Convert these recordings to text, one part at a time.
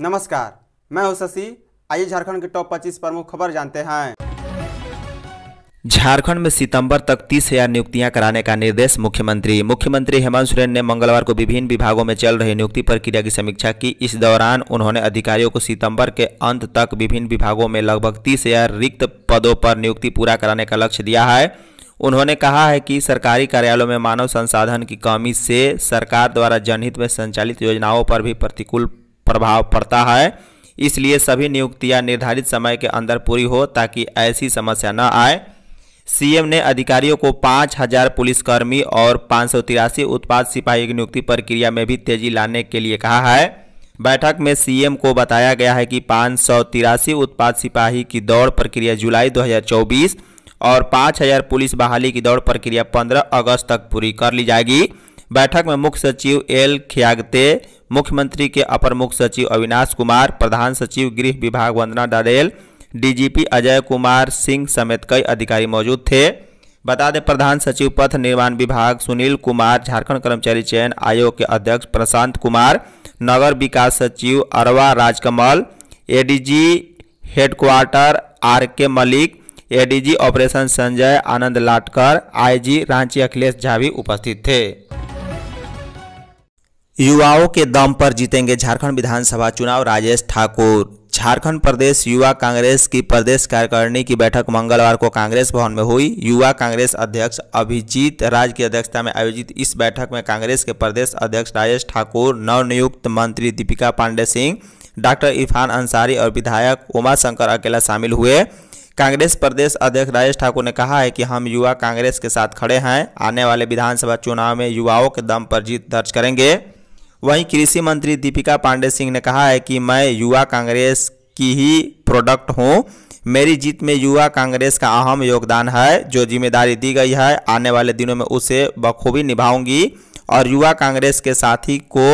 नमस्कार मैं हूं शशि आइए झारखंड के टॉप 25 प्रमुख खबर जानते हैं झारखंड में सितंबर तक तीस हजार नियुक्तियां कराने का निर्देश मुख्यमंत्री मुख्यमंत्री हेमंत सोरेन ने मंगलवार को विभिन्न विभागों में चल रही नियुक्ति प्रक्रिया की समीक्षा की इस दौरान उन्होंने अधिकारियों को सितंबर के अंत तक विभिन्न विभागों में लगभग तीस हजार रिक्त पदों पर नियुक्ति पूरा कराने का लक्ष्य दिया है उन्होंने कहा है कि सरकारी कार्यालयों में मानव संसाधन की कमी से सरकार द्वारा जनहित में संचालित योजनाओं पर भी प्रतिकूल प्रभाव पड़ता है इसलिए सभी नियुक्तियां निर्धारित समय के अंदर पूरी हो ताकि ऐसी समस्या न आए सीएम ने अधिकारियों को पाँच हजार पुलिसकर्मी और पाँच सौ तिरासी उत्पाद सिपाही की नियुक्ति प्रक्रिया में भी तेजी लाने के लिए कहा है बैठक में सीएम को बताया गया है कि पाँच सौ तिरासी उत्पाद सिपाही की दौड़ प्रक्रिया जुलाई चौबीस और 5000 पुलिस बहाली की दौड़ प्रक्रिया 15 अगस्त तक पूरी कर ली जाएगी बैठक में मुख्य सचिव एल खियागते मुख्यमंत्री के अपर मुख्य सचिव अविनाश कुमार प्रधान सचिव गृह विभाग वंदना डाडेल डीजीपी अजय कुमार सिंह समेत कई अधिकारी मौजूद थे बता दें प्रधान सचिव पथ निर्माण विभाग सुनील कुमार झारखंड कर्मचारी चयन आयोग के अध्यक्ष प्रशांत कुमार नगर विकास सचिव Arwa Rajkamal ADG headquarter R K Malik ADG operation Sanjay Anand Latkar IG Ranchi Akhilesh Jha भी उपस्थित थे युवाओं के दम पर जीतेंगे झारखंड विधानसभा चुनाव राजेश ठाकुर झारखंड प्रदेश युवा कांग्रेस की प्रदेश कार्यकारिणी की बैठक मंगलवार को कांग्रेस भवन में हुई युवा कांग्रेस अध्यक्ष अभिजीत राज की अध्यक्षता में आयोजित इस बैठक में कांग्रेस के प्रदेश अध्यक्ष राजेश ठाकुर नवनियुक्त मंत्री दीपिका पांडे सिंह डॉक्टर इरफान अंसारी और विधायक उमा शंकर अकेला शामिल हुए कांग्रेस प्रदेश अध्यक्ष राजेश ठाकुर ने कहा है कि हम युवा कांग्रेस के साथ खड़े हैं आने वाले विधानसभा चुनाव में युवाओं के दम पर जीत दर्ज करेंगे वहीं कृषि मंत्री दीपिका पांडे सिंह ने कहा है कि मैं युवा कांग्रेस की ही प्रोडक्ट हूँ मेरी जीत में युवा कांग्रेस का अहम योगदान है जो जिम्मेदारी दी गई है आने वाले दिनों में उसे बखूबी निभाऊंगी और युवा कांग्रेस के साथी को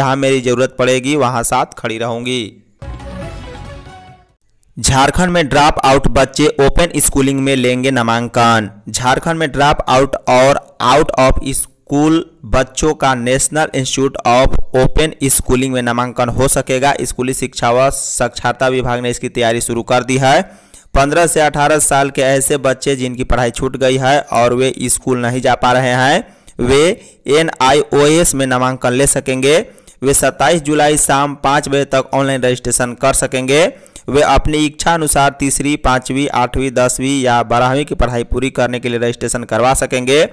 जहां मेरी ज़रूरत पड़ेगी वहां साथ खड़ी रहूंगी झारखंड में ड्रॉप आउट बच्चे ओपन स्कूलिंग में लेंगे नामांकन झारखंड में ड्रॉप आउट और आउट ऑफ स्कूल बच्चों का national institute of open schooling में नामांकन हो सकेगा स्कूली शिक्षा व साक्षरता विभाग ने इसकी तैयारी शुरू कर दी है पंद्रह से अठारह साल के ऐसे बच्चे जिनकी पढ़ाई छूट गई है और वे स्कूल नहीं जा पा रहे हैं वे एन में नामांकन ले सकेंगे वे 27 जुलाई शाम पाँच बजे तक ऑनलाइन रजिस्ट्रेशन कर सकेंगे वे अपनी इच्छा अनुसार तीसरी पाँचवीं आठवीं दसवीं या बारहवीं की पढ़ाई पूरी करने के लिए रजिस्ट्रेशन करवा सकेंगे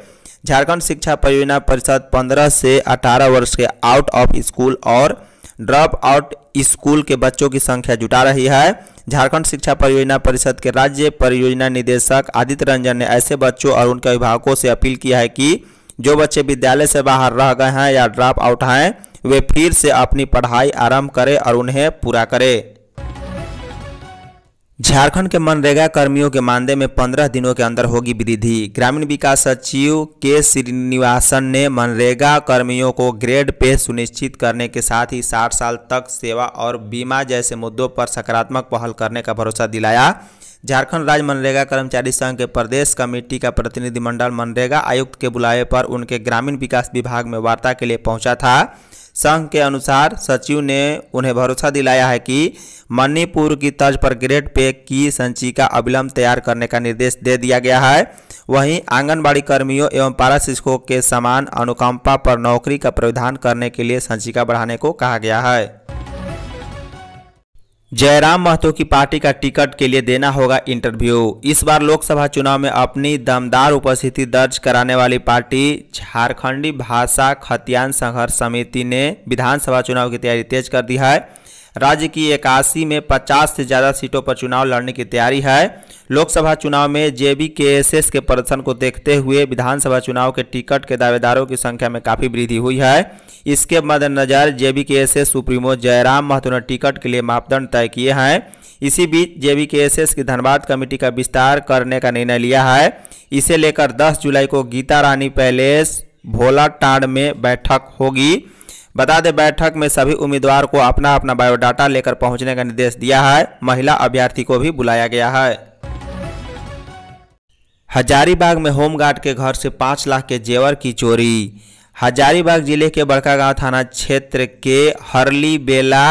झारखंड शिक्षा परियोजना परिषद 15 से 18 वर्ष के आउट ऑफ स्कूल और ड्रॉप आउट स्कूल के बच्चों की संख्या जुटा रही है झारखंड शिक्षा परियोजना परिषद के राज्य परियोजना निदेशक आदित्य रंजन ने ऐसे बच्चों और उनके अभिभावकों से अपील किया है कि जो बच्चे विद्यालय से बाहर रह गए हैं या ड्रॉप आउट हैं वे फिर से अपनी पढ़ाई आरंभ करें और उन्हें पूरा करें झारखंड के मनरेगा कर्मियों के मानदेय में पंद्रह दिनों के अंदर होगी वृद्धि ग्रामीण विकास सचिव के श्रीनिवासन ने मनरेगा कर्मियों को ग्रेड पे सुनिश्चित करने के साथ ही साठ साल तक सेवा और बीमा जैसे मुद्दों पर सकारात्मक पहल करने का भरोसा दिलाया झारखंड राज्य मनरेगा कर्मचारी संघ के प्रदेश कमेटी का प्रतिनिधिमंडल मनरेगा आयुक्त के बुलावे पर उनके ग्रामीण विकास विभाग में वार्ता के लिए पहुंचा था संघ के अनुसार सचिव ने उन्हें भरोसा दिलाया है कि मणिपुर की तर्ज पर ग्रेड पे की संचिका अविलंब तैयार करने का निर्देश दे दिया गया है वहीं आंगनबाड़ी कर्मियों एवं पारा शिक्षकों के समान अनुकंपा पर नौकरी का प्रावधान करने के लिए संचिका बढ़ाने को कहा गया है जयराम महतो की पार्टी का टिकट के लिए देना होगा इंटरव्यू इस बार लोकसभा चुनाव में अपनी दमदार उपस्थिति दर्ज कराने वाली पार्टी झारखंडी भाषा खतियान संघर्ष समिति ने विधानसभा चुनाव की तैयारी तेज कर दी है राज्य की इक्यासी में पचास से ज़्यादा सीटों पर चुनाव लड़ने की तैयारी है लोकसभा चुनाव में बी के एस एस के प्रदर्शन को देखते हुए विधानसभा चुनाव के टिकट के दावेदारों की संख्या में काफ़ी वृद्धि हुई है इसके मद्देनज़र B K S S supremo Jairam Mahto ने टिकट के लिए मापदंड तय किए हैं इसी बीच बी के एस एस की धनबाद कमेटी का विस्तार करने का निर्णय लिया है इसे लेकर 10 जुलाई को गीता रानी पैलेस भोला टाड़ में बैठक होगी बता दें बैठक में सभी उम्मीदवार को अपना अपना बायोडाटा लेकर पहुंचने का निर्देश दिया है महिला अभ्यर्थी को भी बुलाया गया है हजारीबाग में होमगार्ड के घर से पाँच लाख के जेवर की चोरी हजारीबाग जिले के बड़कागांव थाना क्षेत्र के हरली बेला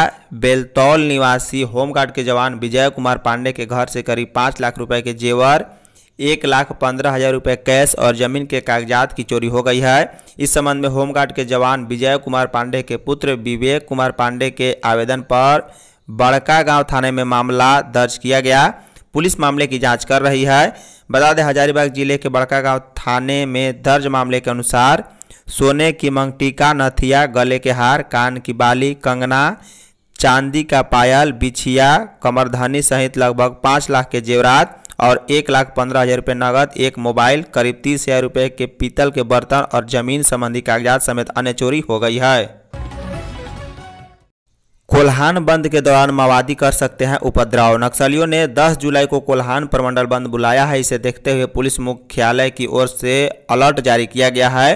बेलतौल निवासी होमगार्ड के जवान विजय कुमार पांडे के घर से करीब पाँच लाख रुपए के जेवर एक लाख पंद्रह हज़ार रुपये कैश और जमीन के कागजात की चोरी हो गई है इस संबंध में होमगार्ड के जवान विजय कुमार पांडे के पुत्र विवेक कुमार पांडे के आवेदन पर बड़का गांव थाने में मामला दर्ज किया गया पुलिस मामले की जांच कर रही है बता दें हजारीबाग जिले के बड़का गांव थाने में दर्ज मामले के अनुसार सोने की मंगटीका नथिया गले के हार कान की बाली कंगना चांदी का पायल बिछिया कमरधनी सहित लगभग पाँच लाख के जेवरात और एक लाख पंद्रह हज़ार रुपये नकद एक मोबाइल करीब तीस हज़ार रुपये के पीतल के बर्तन और जमीन संबंधी कागजात समेत अन्य चोरी हो गई है कोल्हान बंद के दौरान माओवादी कर सकते हैं उपद्रव नक्सलियों ने 10 जुलाई को कोल्हान प्रमंडल बंद बुलाया है इसे देखते हुए पुलिस मुख्यालय की ओर से अलर्ट जारी किया गया है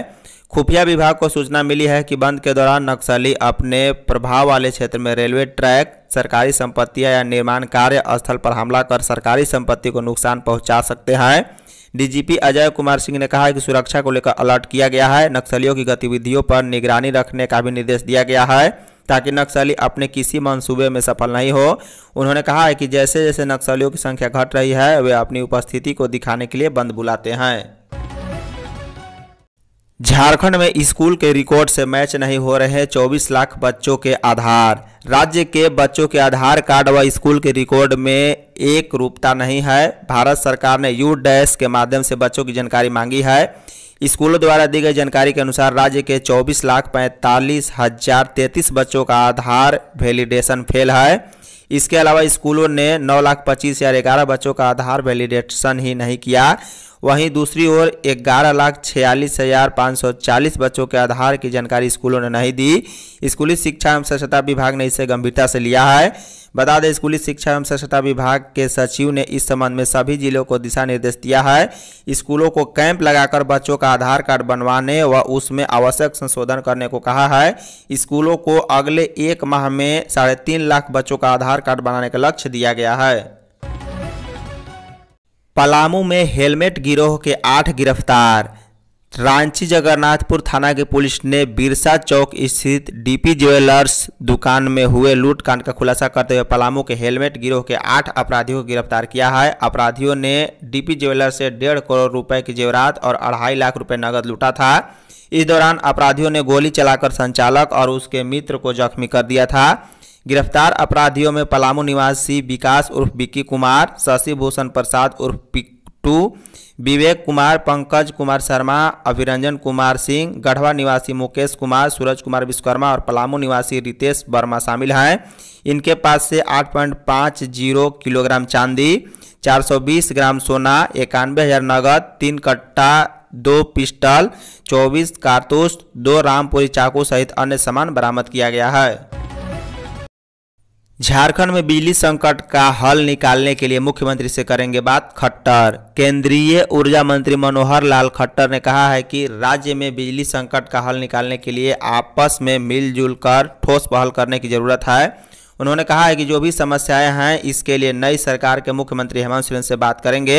खुफिया विभाग को सूचना मिली है कि बंद के दौरान नक्सली अपने प्रभाव वाले क्षेत्र में रेलवे ट्रैक सरकारी संपत्तियां या निर्माण कार्य स्थल पर हमला कर सरकारी संपत्ति को नुकसान पहुंचा सकते हैं डीजीपी अजय कुमार सिंह ने कहा है कि सुरक्षा को लेकर अलर्ट किया गया है नक्सलियों की गतिविधियों पर निगरानी रखने का भी निर्देश दिया गया है ताकि नक्सली अपने किसी मंसूबे में सफल नहीं हो उन्होंने कहा है कि जैसे जैसे नक्सलियों की संख्या घट रही है वे अपनी उपस्थिति को दिखाने के लिए बंद बुलाते हैं झारखंड में स्कूल के रिकॉर्ड से मैच नहीं हो रहे हैं 24 लाख बच्चों के आधार राज्य के बच्चों के आधार कार्ड व स्कूल के रिकॉर्ड में एक रूपता नहीं है भारत सरकार ने यू डैश के माध्यम से बच्चों की जानकारी मांगी है स्कूलों द्वारा दी गई जानकारी के अनुसार राज्य के चौबीस लाख पैंतालीस हजार तैंतीस बच्चों का आधार वैलिडेशन फेल है इसके अलावा स्कूलों ने नौ लाख पच्चीस हजार ग्यारह बच्चों का आधार वैलिडेशन ही नहीं किया वहीं दूसरी ओर ग्यारह लाख छियालीस हज़ार पाँच सौ चालीस बच्चों के आधार की जानकारी स्कूलों ने नहीं दी स्कूली शिक्षा एवं स्वच्छता विभाग ने इसे गंभीरता से लिया है बता दें स्कूली शिक्षा एवं स्वच्छता विभाग के सचिव ने इस संबंध में सभी जिलों को दिशा निर्देश दिया है स्कूलों को कैंप लगाकर बच्चों का आधार कार्ड बनवाने व उसमें आवश्यक संशोधन करने को कहा है स्कूलों को अगले एक माह में साढ़े तीन लाख बच्चों का आधार कार्ड बनाने का लक्ष्य दिया गया है पलामू में हेलमेट गिरोह के आठ गिरफ्तार रांची जगन्नाथपुर थाना की पुलिस ने बिरसा चौक स्थित डीपी ज्वेलर्स दुकान में हुए लूटकांड का खुलासा करते हुए पलामू के हेलमेट गिरोह के आठ अपराधियों को गिरफ्तार किया है अपराधियों ने डीपी ज्वेलर्स से डेढ़ करोड़ रुपए की जेवरात और अढ़ाई लाख रुपए नगद लूटा था इस दौरान अपराधियों ने गोली चलाकर संचालक और उसके मित्र को जख्मी कर दिया था गिरफ्तार अपराधियों में पलामू निवासी विकास उर्फ विक्की कुमार शशि भूषण प्रसाद उर्फ पिक्टू विवेक कुमार पंकज कुमार शर्मा अभिरंजन कुमार सिंह गढ़वा निवासी मुकेश कुमार सूरज कुमार विश्वकर्मा और पलामू निवासी रितेश वर्मा शामिल हैं इनके पास से 8.5 जीरो किलोग्राम चांदी 420 ग्राम सोना इक्यानवे हज़ार नगद तीन कट्टा दो पिस्टल 24 कारतूस दो रामपुरी चाकू सहित अन्य सामान बरामद किया गया है झारखंड में बिजली संकट का हल निकालने के लिए मुख्यमंत्री से करेंगे बात खट्टर केंद्रीय ऊर्जा मंत्री मनोहर लाल खट्टर ने कहा है कि राज्य में बिजली संकट का हल निकालने के लिए आपस में मिलजुल कर ठोस पहल करने की जरूरत है उन्होंने कहा है कि जो भी समस्याएं हैं इसके लिए नई सरकार के मुख्यमंत्री हेमंत सोरेन से बात करेंगे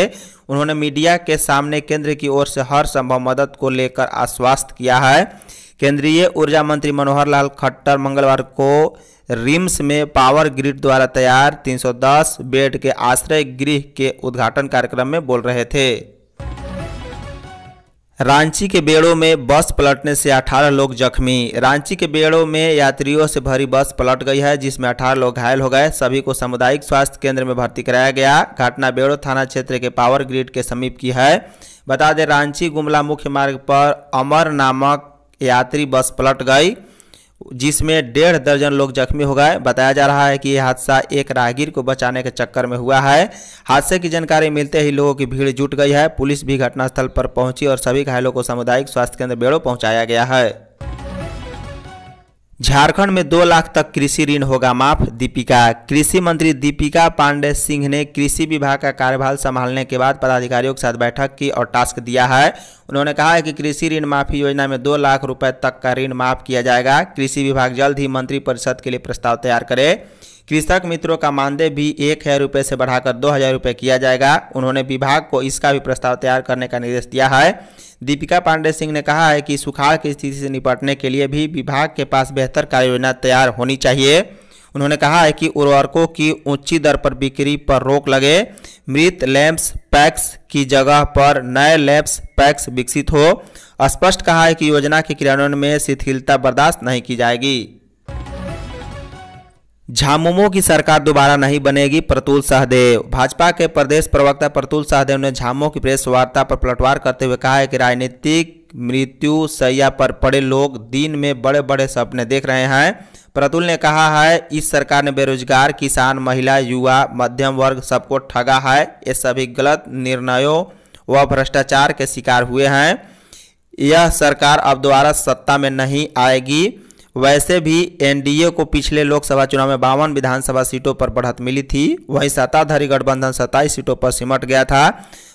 उन्होंने मीडिया के सामने केंद्र की ओर से हर संभव मदद को लेकर आश्वस्त किया है केंद्रीय ऊर्जा मंत्री मनोहर लाल खट्टर मंगलवार को रिम्स में पावर ग्रिड द्वारा तैयार 310 बेड के आश्रय गृह के उद्घाटन कार्यक्रम में बोल रहे थे रांची के बेड़ों में बस पलटने से 18 लोग जख्मी रांची के बेड़ों में यात्रियों से भरी बस पलट गई है जिसमें 18 लोग घायल हो गए सभी को सामुदायिक स्वास्थ्य केंद्र में भर्ती कराया गया घटना बेड़ो थाना क्षेत्र के पावर ग्रिड के समीप की है बता दें रांची गुमला मुख्य मार्ग पर अमर नामक यात्री बस पलट गई जिसमें डेढ़ दर्जन लोग जख्मी हो गए बताया जा रहा है कि यह हादसा एक राहगीर को बचाने के चक्कर में हुआ है हादसे की जानकारी मिलते ही लोगों की भीड़ जुट गई है पुलिस भी घटनास्थल पर पहुंची और सभी घायलों को सामुदायिक स्वास्थ्य केंद्र बेड़ो पहुंचाया गया है झारखंड में दो लाख तक कृषि ऋण होगा माफ दीपिका कृषि मंत्री दीपिका पांडे सिंह ने कृषि विभाग का कार्यभार संभालने के बाद पदाधिकारियों के साथ बैठक की और टास्क दिया है उन्होंने कहा है कि कृषि ऋण माफी योजना में दो लाख रुपए तक का ऋण माफ किया जाएगा कृषि विभाग जल्द ही मंत्रिपरिषद के लिए प्रस्ताव तैयार करे कृषक मित्रों का मानदेय भी एक हज़ार रुपये से बढ़ाकर दो हज़ार रुपये किया जाएगा उन्होंने विभाग को इसका भी प्रस्ताव तैयार करने का निर्देश दिया है दीपिका पांडे सिंह ने कहा है कि सुखाड़ की स्थिति से निपटने के लिए भी विभाग के पास बेहतर कार्ययोजना तैयार होनी चाहिए उन्होंने कहा है कि उर्वरकों की ऊंची दर पर बिक्री पर रोक लगे मृत लैम्प्स पैक्स की जगह पर नए लैम्प्स पैक्स विकसित हो स्पष्ट कहा है कि योजना के क्रियान्वयन में शिथिलता बर्दाश्त नहीं की जाएगी झामुमो की सरकार दोबारा नहीं बनेगी प्रतुल सहदेव भाजपा के प्रदेश प्रवक्ता प्रतुल सहदेव ने झामुमो की प्रेस वार्ता पर पलटवार करते हुए कहा है कि राजनीतिक मृत्यु सैया पर पड़े लोग दिन में बड़े बड़े सपने देख रहे हैं प्रतुल ने कहा है इस सरकार ने बेरोजगार किसान महिला युवा मध्यम वर्ग सबको ठगा है ये सभी गलत निर्णयों व भ्रष्टाचार के शिकार हुए हैं यह सरकार अब दोबारा सत्ता में नहीं आएगी वैसे भी एनडीए को पिछले लोकसभा चुनाव में बावन विधानसभा सीटों पर बढ़त मिली थी वहीं सत्ताधारी गठबंधन सत्ताईस सीटों पर सिमट गया था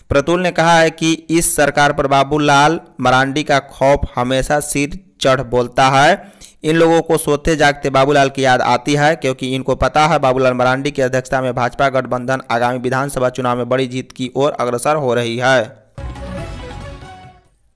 प्रतुल ने कहा है कि इस सरकार पर बाबूलाल मरांडी का खौफ हमेशा सिर चढ़ बोलता है इन लोगों को सोते जागते बाबूलाल की याद आती है क्योंकि इनको पता है बाबूलाल मरांडी की अध्यक्षता में भाजपा गठबंधन आगामी विधानसभा चुनाव में बड़ी जीत की ओर अग्रसर हो रही है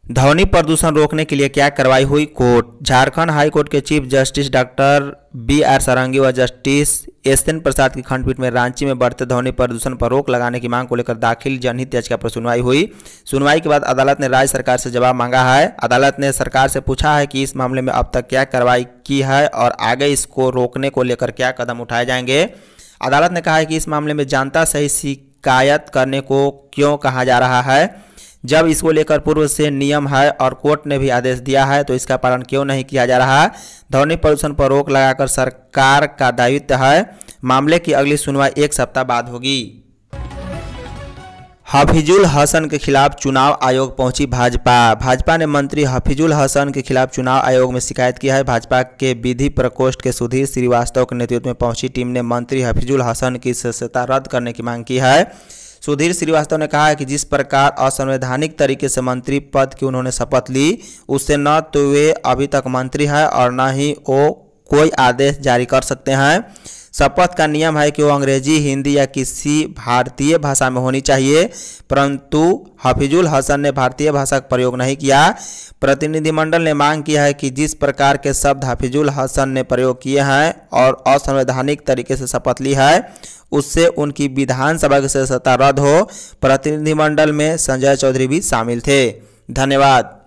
ध्वनि प्रदूषण रोकने के लिए क्या कार्रवाई हुई कोर्ट झारखंड हाई कोर्ट के chief justice doctor B R Sarangi व जस्टिस एस एन प्रसाद की खंडपीठ में रांची में बढ़ते ध्वनि प्रदूषण पर रोक लगाने की मांग को लेकर दाखिल जनहित याचिका पर सुनवाई हुई सुनवाई के बाद अदालत ने राज्य सरकार से जवाब मांगा है अदालत ने सरकार से पूछा है कि इस मामले में अब तक क्या कार्रवाई की है और आगे इसको रोकने को लेकर क्या कदम उठाए जाएंगे अदालत ने कहा है कि इस मामले में जनता सही शिकायत करने को क्यों कहा जा रहा है जब इसको लेकर पूर्व से नियम है और कोर्ट ने भी आदेश दिया है तो इसका पालन क्यों नहीं किया जा रहा है ध्वनि प्रदूषण पर रोक लगाकर सरकार का दायित्व है मामले की अगली सुनवाई एक सप्ताह बाद होगी हफिजुल हसन के खिलाफ चुनाव आयोग पहुंची भाजपा भाजपा ने मंत्री हफिजुल हसन के खिलाफ चुनाव आयोग में शिकायत की है भाजपा के विधि प्रकोष्ठ के सुधीर श्रीवास्तव के नेतृत्व में पहुंची टीम ने मंत्री हफिजुल हसन की सदस्यता रद्द करने की मांग की है सुधीर श्रीवास्तव ने कहा है कि जिस प्रकार असंवैधानिक तरीके से मंत्री पद की उन्होंने शपथ ली उससे न तो वे अभी तक मंत्री हैं और न ही वो कोई आदेश जारी कर सकते हैं शपथ का नियम है कि वो अंग्रेजी हिंदी या किसी भारतीय भाषा में होनी चाहिए परंतु हफीजुल हसन ने भारतीय भाषा का प्रयोग नहीं किया प्रतिनिधिमंडल ने मांग किया है कि जिस प्रकार के शब्द हफीजुल हसन ने प्रयोग किए हैं और असंवैधानिक तरीके से शपथ ली है उससे उनकी विधानसभा की सदस्यता रद्द हो प्रतिनिधिमंडल में संजय चौधरी भी शामिल थे धन्यवाद